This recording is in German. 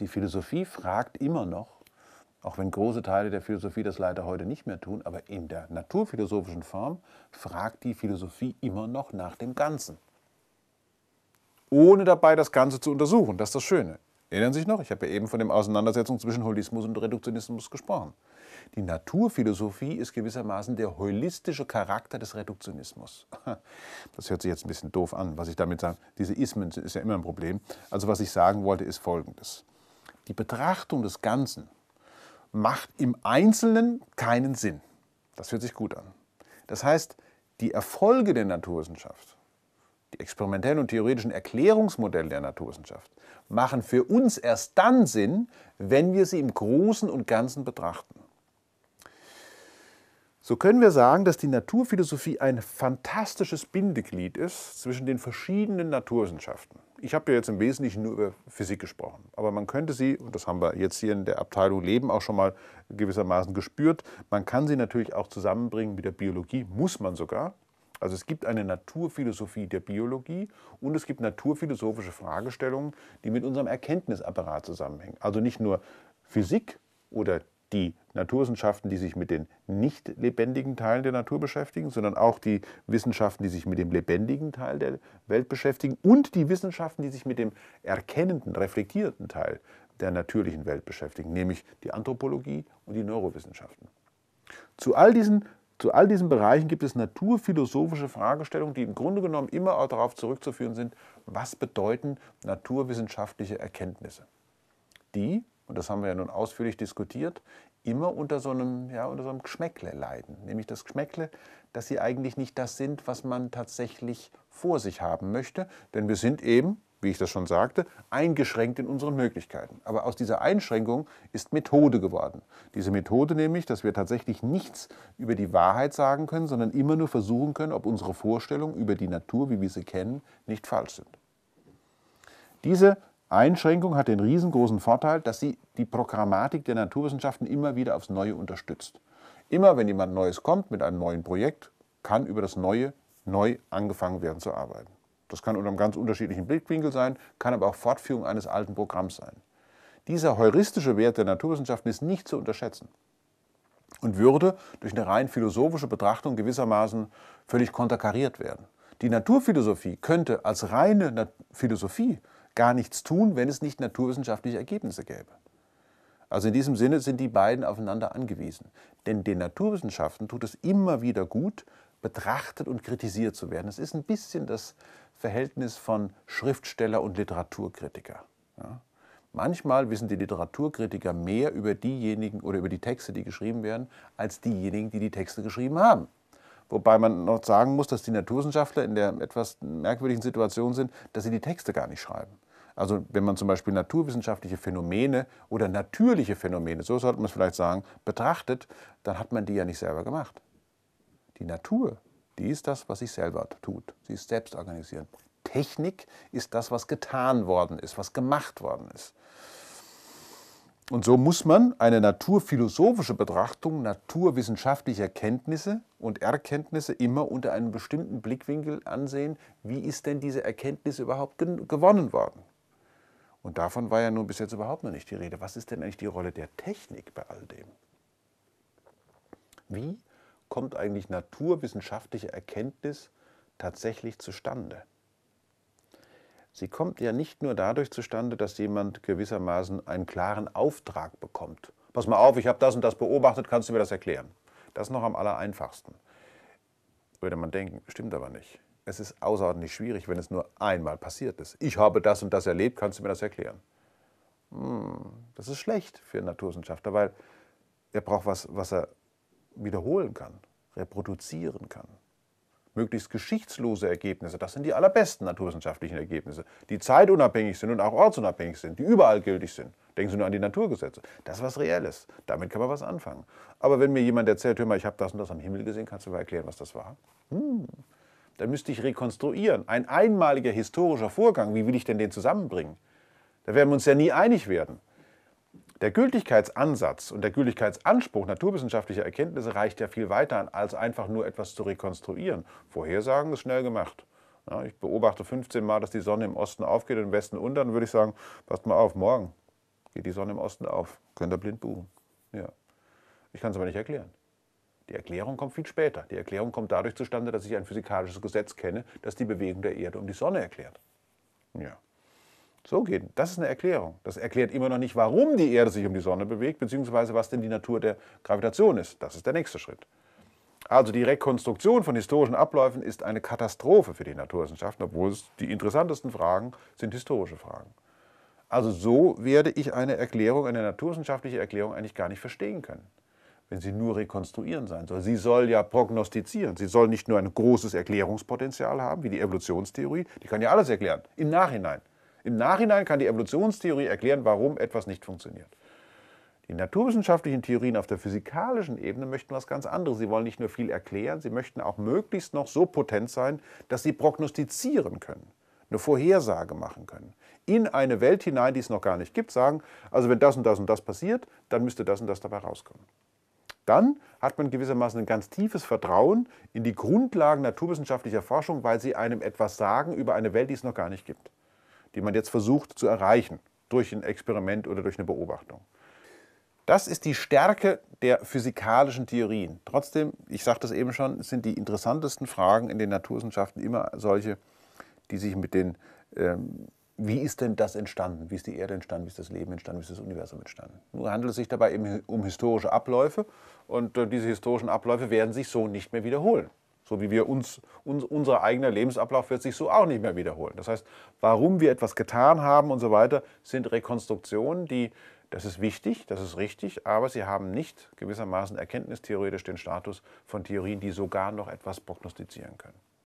Die Philosophie fragt immer noch, auch wenn große Teile der Philosophie das leider heute nicht mehr tun, aber in der naturphilosophischen Form fragt die Philosophie immer noch nach dem Ganzen. Ohne dabei das Ganze zu untersuchen, das ist das Schöne. Erinnern Sie sich noch, ich habe ja eben von der Auseinandersetzung zwischen Holismus und Reduktionismus gesprochen. Die Naturphilosophie ist gewissermaßen der holistische Charakter des Reduktionismus. Das hört sich jetzt ein bisschen doof an, was ich damit sage. Diese Ismen ist ja immer ein Problem. Also was ich sagen wollte, ist Folgendes. Die Betrachtung des Ganzen macht im Einzelnen keinen Sinn. Das hört sich gut an. Das heißt, die Erfolge der Naturwissenschaft, die experimentellen und theoretischen Erklärungsmodelle der Naturwissenschaft, machen für uns erst dann Sinn, wenn wir sie im Großen und Ganzen betrachten. So können wir sagen, dass die Naturphilosophie ein fantastisches Bindeglied ist zwischen den verschiedenen Naturwissenschaften. Ich habe ja jetzt im Wesentlichen nur über Physik gesprochen, aber man könnte sie, und das haben wir jetzt hier in der Abteilung Leben auch schon mal gewissermaßen gespürt, man kann sie natürlich auch zusammenbringen mit der Biologie, muss man sogar. Also es gibt eine Naturphilosophie der Biologie und es gibt naturphilosophische Fragestellungen, die mit unserem Erkenntnisapparat zusammenhängen. Also nicht nur Physik oder die Naturwissenschaften, die sich mit den nicht lebendigen Teilen der Natur beschäftigen, sondern auch die Wissenschaften, die sich mit dem lebendigen Teil der Welt beschäftigen und die Wissenschaften, die sich mit dem erkennenden, reflektierenden Teil der natürlichen Welt beschäftigen, nämlich die Anthropologie und die Neurowissenschaften. Zu all diesen zu all diesen Bereichen gibt es naturphilosophische Fragestellungen, die im Grunde genommen immer auch darauf zurückzuführen sind, was bedeuten naturwissenschaftliche Erkenntnisse, die und das haben wir ja nun ausführlich diskutiert, immer unter so einem, ja, unter so einem Geschmäckle leiden. Nämlich das Geschmäckle, dass sie eigentlich nicht das sind, was man tatsächlich vor sich haben möchte. Denn wir sind eben, wie ich das schon sagte, eingeschränkt in unseren Möglichkeiten. Aber aus dieser Einschränkung ist Methode geworden. Diese Methode nämlich, dass wir tatsächlich nichts über die Wahrheit sagen können, sondern immer nur versuchen können, ob unsere Vorstellungen über die Natur, wie wir sie kennen, nicht falsch sind. Diese Einschränkung hat den riesengroßen Vorteil, dass sie die Programmatik der Naturwissenschaften immer wieder aufs Neue unterstützt. Immer wenn jemand Neues kommt mit einem neuen Projekt, kann über das Neue neu angefangen werden zu arbeiten. Das kann unter einem ganz unterschiedlichen Blickwinkel sein, kann aber auch Fortführung eines alten Programms sein. Dieser heuristische Wert der Naturwissenschaften ist nicht zu unterschätzen und würde durch eine rein philosophische Betrachtung gewissermaßen völlig konterkariert werden. Die Naturphilosophie könnte als reine Philosophie gar nichts tun, wenn es nicht naturwissenschaftliche Ergebnisse gäbe. Also in diesem Sinne sind die beiden aufeinander angewiesen. Denn den Naturwissenschaften tut es immer wieder gut, betrachtet und kritisiert zu werden. Es ist ein bisschen das Verhältnis von Schriftsteller und Literaturkritiker. Ja. Manchmal wissen die Literaturkritiker mehr über diejenigen oder über die Texte, die geschrieben werden, als diejenigen, die die Texte geschrieben haben. Wobei man noch sagen muss, dass die Naturwissenschaftler in der etwas merkwürdigen Situation sind, dass sie die Texte gar nicht schreiben. Also wenn man zum Beispiel naturwissenschaftliche Phänomene oder natürliche Phänomene, so sollte man es vielleicht sagen, betrachtet, dann hat man die ja nicht selber gemacht. Die Natur, die ist das, was sich selber tut. Sie ist selbst organisierend. Technik ist das, was getan worden ist, was gemacht worden ist. Und so muss man eine naturphilosophische Betrachtung naturwissenschaftlicher Kenntnisse und Erkenntnisse immer unter einem bestimmten Blickwinkel ansehen, wie ist denn diese Erkenntnis überhaupt gewonnen worden. Und davon war ja nun bis jetzt überhaupt noch nicht die Rede. Was ist denn eigentlich die Rolle der Technik bei all dem? Wie kommt eigentlich naturwissenschaftliche Erkenntnis tatsächlich zustande? sie kommt ja nicht nur dadurch zustande, dass jemand gewissermaßen einen klaren Auftrag bekommt. Pass mal auf, ich habe das und das beobachtet, kannst du mir das erklären? Das ist noch am aller einfachsten. Würde man denken, stimmt aber nicht. Es ist außerordentlich schwierig, wenn es nur einmal passiert ist. Ich habe das und das erlebt, kannst du mir das erklären? Hm, das ist schlecht für einen Naturwissenschaftler, weil er braucht was, was er wiederholen kann, reproduzieren kann möglichst geschichtslose Ergebnisse, das sind die allerbesten naturwissenschaftlichen Ergebnisse, die zeitunabhängig sind und auch ortsunabhängig sind, die überall gültig sind. Denken Sie nur an die Naturgesetze. Das ist was Reelles. Damit kann man was anfangen. Aber wenn mir jemand erzählt, hör mal, ich habe das und das am Himmel gesehen, kannst du mir erklären, was das war? Hm. Dann müsste ich rekonstruieren. Ein einmaliger historischer Vorgang, wie will ich denn den zusammenbringen? Da werden wir uns ja nie einig werden. Der Gültigkeitsansatz und der Gültigkeitsanspruch naturwissenschaftlicher Erkenntnisse reicht ja viel weiter als einfach nur etwas zu rekonstruieren. Vorhersagen ist schnell gemacht. Ja, ich beobachte 15 Mal, dass die Sonne im Osten aufgeht und im Westen unter. Dann würde ich sagen, passt mal auf, morgen geht die Sonne im Osten auf. Könnt ihr blind buchen. Ja. Ich kann es aber nicht erklären. Die Erklärung kommt viel später. Die Erklärung kommt dadurch zustande, dass ich ein physikalisches Gesetz kenne, das die Bewegung der Erde um die Sonne erklärt. Ja. So geht. Das ist eine Erklärung. Das erklärt immer noch nicht, warum die Erde sich um die Sonne bewegt, beziehungsweise was denn die Natur der Gravitation ist. Das ist der nächste Schritt. Also die Rekonstruktion von historischen Abläufen ist eine Katastrophe für die Naturwissenschaften, obwohl die interessantesten Fragen sind historische Fragen. Also so werde ich eine Erklärung, eine naturwissenschaftliche Erklärung eigentlich gar nicht verstehen können, wenn sie nur rekonstruieren sein soll. Sie soll ja prognostizieren, sie soll nicht nur ein großes Erklärungspotenzial haben, wie die Evolutionstheorie, die kann ja alles erklären, im Nachhinein. Im Nachhinein kann die Evolutionstheorie erklären, warum etwas nicht funktioniert. Die naturwissenschaftlichen Theorien auf der physikalischen Ebene möchten was ganz anderes. Sie wollen nicht nur viel erklären, sie möchten auch möglichst noch so potent sein, dass sie prognostizieren können, eine Vorhersage machen können. In eine Welt hinein, die es noch gar nicht gibt, sagen, also wenn das und das und das passiert, dann müsste das und das dabei rauskommen. Dann hat man gewissermaßen ein ganz tiefes Vertrauen in die Grundlagen naturwissenschaftlicher Forschung, weil sie einem etwas sagen über eine Welt, die es noch gar nicht gibt die man jetzt versucht zu erreichen durch ein Experiment oder durch eine Beobachtung. Das ist die Stärke der physikalischen Theorien. Trotzdem, ich sagte es eben schon, sind die interessantesten Fragen in den Naturwissenschaften immer solche, die sich mit den, ähm, wie ist denn das entstanden, wie ist die Erde entstanden, wie ist das Leben entstanden, wie ist das Universum entstanden. Nur handelt es sich dabei eben um historische Abläufe und äh, diese historischen Abläufe werden sich so nicht mehr wiederholen. So wie wir uns, uns, unser eigener Lebensablauf wird sich so auch nicht mehr wiederholen. Das heißt, warum wir etwas getan haben und so weiter, sind Rekonstruktionen, die, das ist wichtig, das ist richtig, aber sie haben nicht gewissermaßen erkenntnistheoretisch den Status von Theorien, die sogar noch etwas prognostizieren können.